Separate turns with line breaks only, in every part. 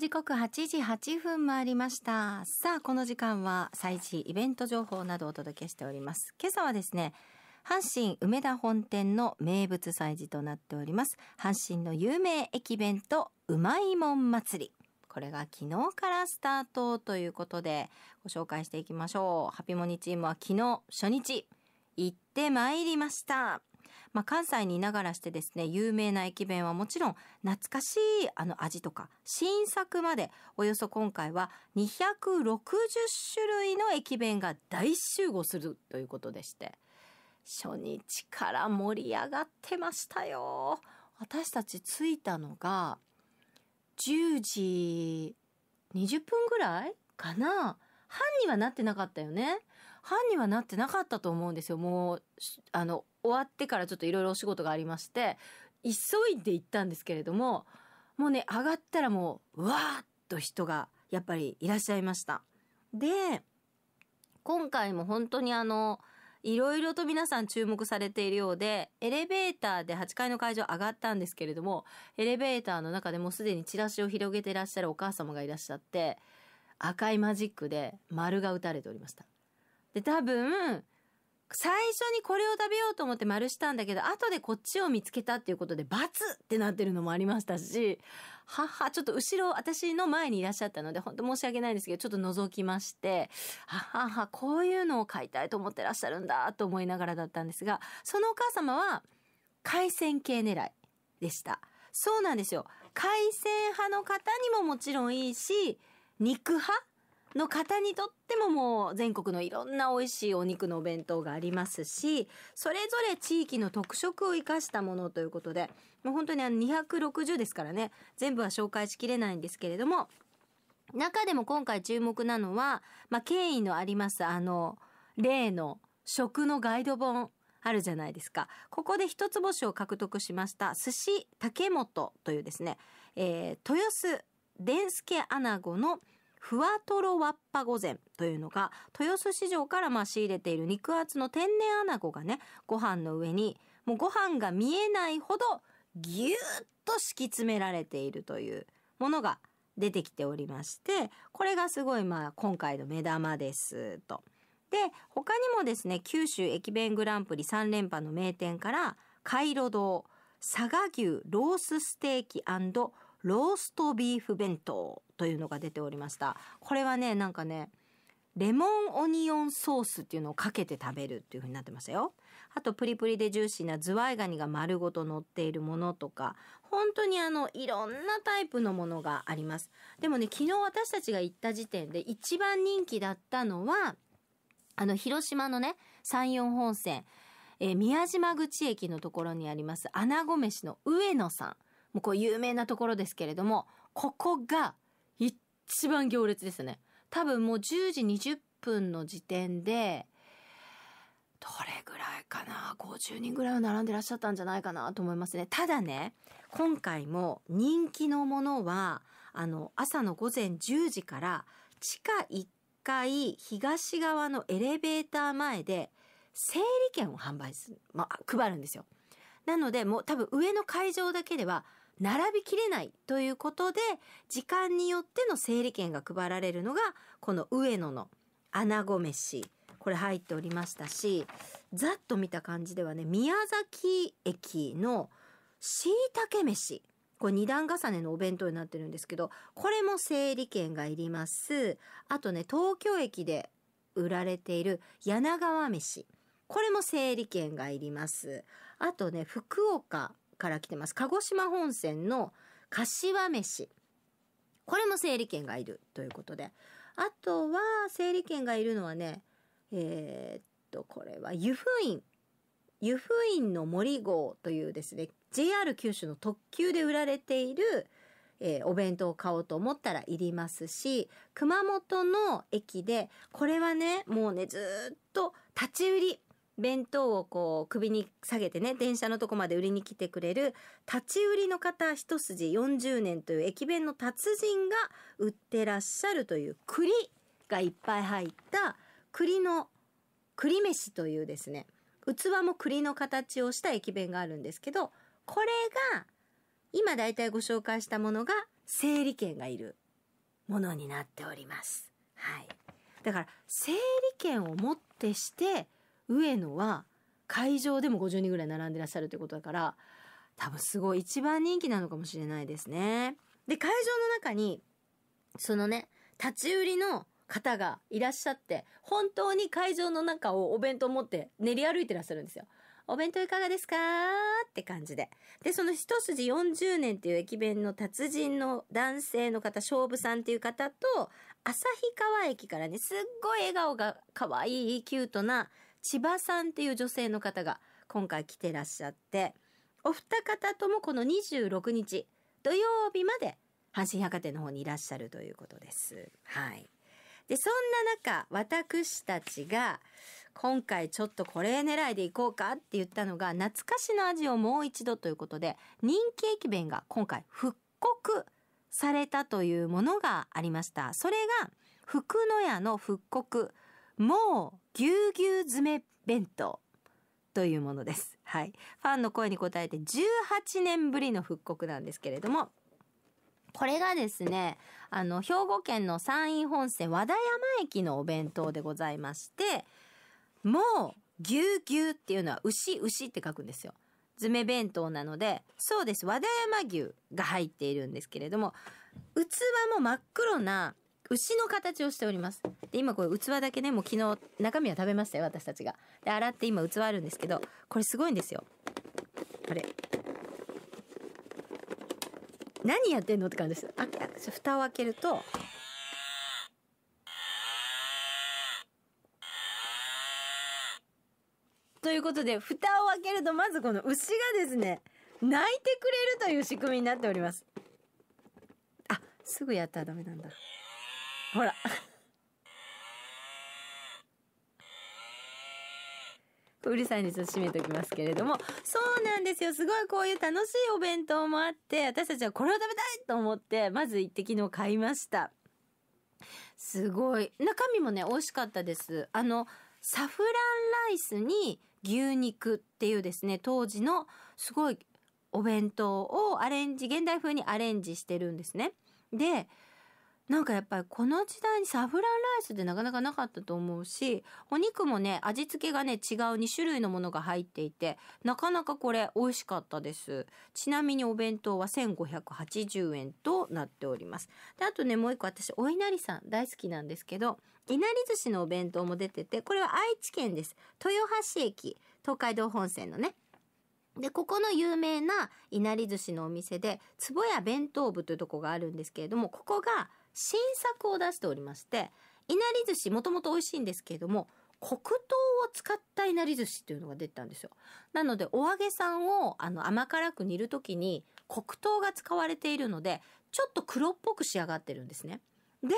時刻8時8分もありました。さあ、この時間は最時イベント情報などをお届けしております。今朝はですね、阪神梅田本店の名物祭事となっております。阪神の有名駅弁とうまいもん祭り。これが昨日からスタートということでご紹介していきましょう。ハピモニチームは昨日初日行ってまいりました。まあ、関西にいながらしてですね、有名な駅弁はもちろん、懐かしいあの味とか、新作まで、およそ今回は260種類の駅弁が大集合するということでして、初日から盛り上がってましたよ。私たち着いたのが、10時20分ぐらいかな班にはなってなかったよね。班にはなってなかったと思うんですよ。もう、あの、終わってからちょっといろいろお仕事がありまして、急いで行ったんですけれども、もうね、上がったらもう、わーっと人がやっぱりいらっしゃいました。で、今回も本当にあの、いろいろと皆さん注目されているようで、エレベーターで8階の会場上がったんですけれども、エレベーターの中でもすでにチラシを広げていらっしゃるお母様がいらっしゃって、赤いマジックで丸が打たれておりました。で、多分、最初にこれを食べようと思って丸したんだけど、後でこっちを見つけたっていうことで、バツってなってるのもありましたし、はは、ちょっと後ろ、私の前にいらっしゃったので、本当申し訳ないんですけど、ちょっと覗きまして、はは、こういうのを買いたいと思ってらっしゃるんだ、と思いながらだったんですが、そのお母様は、海鮮系狙いでした。そうなんですよ。海鮮派の方にももちろんいいし、肉派の方にとってももう全国のいろんな美味しいお肉のお弁当がありますし、それぞれ地域の特色を生かしたものということで、もう本当にあの260ですからね、全部は紹介しきれないんですけれども、中でも今回注目なのは、まあ、権威のありますあの、例の食のガイド本あるじゃないですか。ここで一つ星を獲得しました、寿司竹本というですね、えー、豊洲伝助アナゴのふわとろわっぱ御膳というのが豊洲市場からま仕入れている肉厚の天然アナゴがねご飯の上にもうご飯が見えないほどぎゅーっと敷き詰められているというものが出てきておりましてこれがすごいまあ今回の目玉ですと。で他にもですね九州駅弁グランプリ3連覇の名店からカイロ堂佐賀牛ロースステーキローストビーフ弁当というのが出ておりました。これはね、なんかね、レモンオニオンソースっていうのをかけて食べるっていう風になってましたよ。あとプリプリでジューシーなズワイガニが丸ごと乗っているものとか、本当にあの、いろんなタイプのものがあります。でもね、昨日私たちが行った時点で一番人気だったのは、あの、広島のね、山陽本線、えー、宮島口駅のところにあります、穴子飯の上野さん。もうこう有名なところですけれども、ここが一番行列ですね。多分もう10時20分の時点で、どれぐらいかな ?50 人ぐらいは並んでらっしゃったんじゃないかなと思いますね。ただね、今回も人気のものは、あの、朝の午前10時から地下1階東側のエレベーター前で整理券を販売する、まあ、配るんですよ。なので、もう多分上の会場だけでは並びきれないということで、時間によっての整理券が配られるのが、この上野の穴子飯。これ入っておりましたし、ざっと見た感じではね、宮崎駅のしいたけ飯。これ二段重ねのお弁当になってるんですけど、これも整理券がいります。あとね、東京駅で売られている柳川飯。これも整理券がいります。あとね、福岡から来てます。鹿児島本線の柏飯。これも整理券がいるということで。あとは、整理券がいるのはね、えー、っと、これは湯布院。湯布院の森号というですね、JR 九州の特急で売られている、えー、お弁当を買おうと思ったらいりますし、熊本の駅で、これはね、もうね、ずっと立ち売り。弁当をこう首に下げてね電車のとこまで売りに来てくれる立ち売りの方一筋40年という駅弁の達人が売ってらっしゃるという栗がいっぱい入った栗の栗飯というですね器も栗の形をした駅弁があるんですけどこれが今大体ご紹介したものが整理券がいるものになっております。はい、だから整理券をもってして上野は会場でも50人ぐらい並んでらっしゃるということだから多分すごい一番人気なのかもしれないですね。で会場の中にそのね立ち売りの方がいらっしゃって本当に会場の中をお弁当持って練り歩いてらっしゃるんですよ。お弁当いかがですかって感じで。で、その一筋40年っていう駅弁の達人の男性の方、勝負さんっていう方と、旭川駅からね、すっごい笑顔が可愛いキュートな千葉さんっていう女性の方が今回来てらっしゃって、お二方ともこの26日土曜日まで阪神百貨店の方にいらっしゃるということです。はい。で、そんな中、私たちが、今回ちょっとこれ狙いでいこうかって言ったのが、懐かしの味をもう一度ということで、人気駅弁が今回復刻されたというものがありました。それが、福野屋の復刻もうぎゅうぎゅう詰め弁当というものです。はい。ファンの声に応えて18年ぶりの復刻なんですけれども、これがですね、あの、兵庫県の山陰本線和田山駅のお弁当でございまして、もう、ぎゅうぎゅうっていうのは牛、牛って書くんですよ。詰め弁当なので、そうです。和田山牛が入っているんですけれども、器も真っ黒な牛の形をしております。で、今これ器だけね、もう昨日中身は食べましたよ、私たちが。で、洗って今器あるんですけど、これすごいんですよ。あれ。何やってんのって感じです。あ、蓋を開けると、ということで、蓋を開けると、まずこの牛がですね、泣いてくれるという仕組みになっております。あ、すぐやったらダメなんだ。ほら。うるさいんでちょっと閉めておきますけれども。そうなんですよ。すごいこういう楽しいお弁当もあって、私たちはこれを食べたいと思って、まず一滴の買いました。すごい。中身もね、美味しかったです。あの、サフランライスに牛肉っていうですね、当時のすごいお弁当をアレンジ、現代風にアレンジしてるんですね。で、なんかやっぱりこの時代にサフランライスってなかなかなかったと思うし、お肉もね、味付けがね、違う2種類のものが入っていて、なかなかこれ美味しかったです。ちなみにお弁当は1580円となっております。で、あとね、もう一個私、お稲荷さん大好きなんですけど、いなり寿司のお弁当も出てて、これは愛知県です。豊橋駅、東海道本線のね。で、ここの有名ないなり寿司のお店で、ぼや弁当部というとこがあるんですけれども、ここが新作を出しておりましていなり寿司もともと美味しいんですけれども黒糖を使ったいなり寿司というのが出たんですよなのでお揚げさんをあの甘辛く煮る時に黒糖が使われているのでちょっと黒っぽく仕上がってるんですねで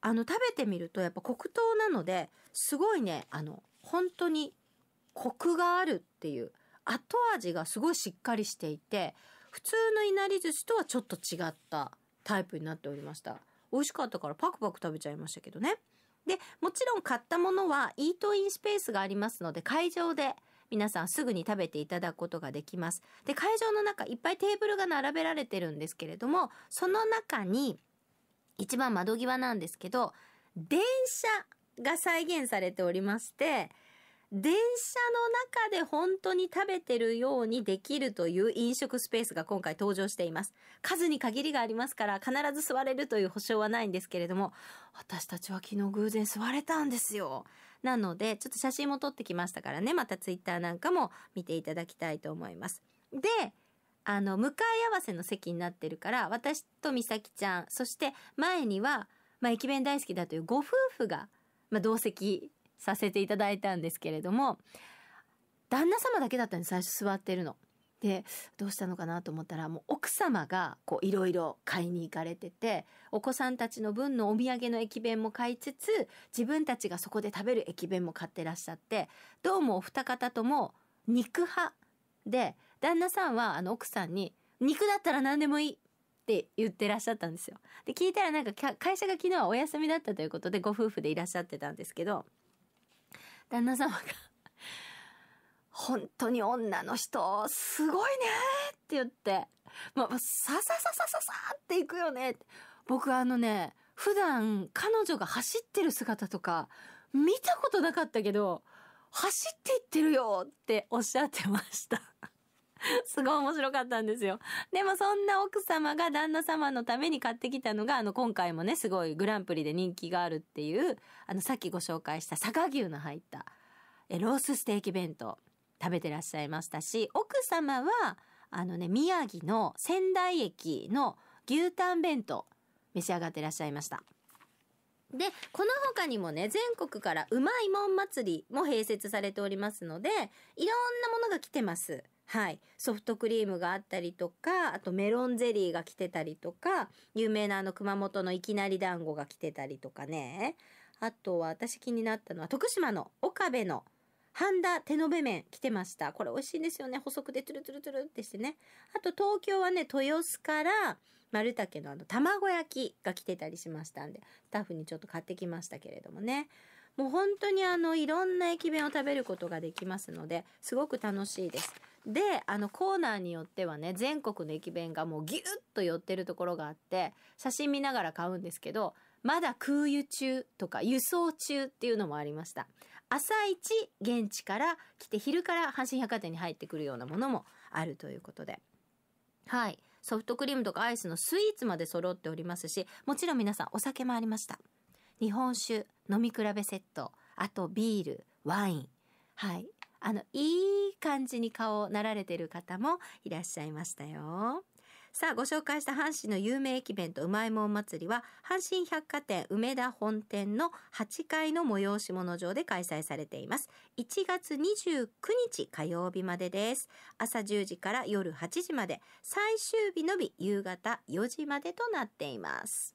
あの食べてみるとやっぱ黒糖なのですごいねあの本当にコクがあるっていう後味がすごいしっかりしていて普通のいなり寿司とはちょっと違ったタイプになっておりました。美味しかったからパクパク食べちゃいましたけどね。で、もちろん買ったものはイートインスペースがありますので会場で皆さんすぐに食べていただくことができます。で、会場の中いっぱいテーブルが並べられてるんですけれども、その中に一番窓際なんですけど、電車が再現されておりまして、電車の中で本当に食べてるようにできるという飲食スペースが今回登場しています。数に限りがありますから必ず座れるという保証はないんですけれども、私たちは昨日偶然座れたんですよ。なので、ちょっと写真も撮ってきましたからね、またツイッターなんかも見ていただきたいと思います。で、あの、向かい合わせの席になってるから、私と美咲ちゃん、そして前には、まあ、駅弁大好きだというご夫婦が、まあ、同席させていただいたんですけれども、旦那様だけだったんです、最初座ってるの。で、どうしたのかなと思ったら、もう奥様が、こう、いろいろ買いに行かれてて、お子さんたちの分のお土産の駅弁も買いつつ、自分たちがそこで食べる駅弁も買ってらっしゃって、どうもお二方とも、肉派で、旦那さんは、あの、奥さんに、肉だったら何でもいいって言ってらっしゃったんですよ。で、聞いたらなんか会社が昨日はお休みだったということでご夫婦でいらっしゃってたんですけど、旦那様が本当に女の人、すごいねって言って、まあ、ささささささっていくよね。僕あのね、普段彼女が走ってる姿とか、見たことなかったけど、走っていってるよっておっしゃってました。すごい面白かったんですよ。でもそんな奥様が旦那様のために買ってきたのが、あの、今回もね、すごいグランプリで人気があるっていう、あの、さっきご紹介した佐賀牛の入った、え、ロースステーキ弁当食べてらっしゃいましたし、奥様は、あのね、宮城の仙台駅の牛タン弁当召し上がってらっしゃいました。で、この他にもね、全国からうまいもん祭りも併設されておりますので、いろんなものが来てます。はい、ソフトクリームがあったりとか、あとメロンゼリーが来てたりとか、有名なあの熊本のいきなり団子が来てたりとかね。あとは私気になったのは徳島の岡部の半田手延べ麺来てました。これ美味しいんですよね。細くでツルツルツルってしてね。あと東京はね、豊洲から丸竹のあの卵焼きが来てたりしましたんで、スタッフにちょっと買ってきましたけれどもね。もう本当にあのいろんな駅弁を食べることができますので、すごく楽しいです。で、あのコーナーによってはね、全国の駅弁がもうギュッと寄ってるところがあって、写真見ながら買うんですけど、まだ空輸中とか輸送中っていうのもありました。朝一現地から来て昼から阪神百貨店に入ってくるようなものもあるということで。はい。ソフトクリームとかアイスのスイーツまで揃っておりますし、もちろん皆さんお酒もありました。日本酒、飲み比べセット、あとビール、ワイン。はい。あの、いい感じに顔をなられてる方もいらっしゃいましたよ。さあ、ご紹介した阪神の有名駅弁とうまいもん祭りは、阪神百貨店梅田本店の8階の催し物場で開催されています。1月29日火曜日までです。朝10時から夜8時まで、最終日のみ夕方4時までとなっています。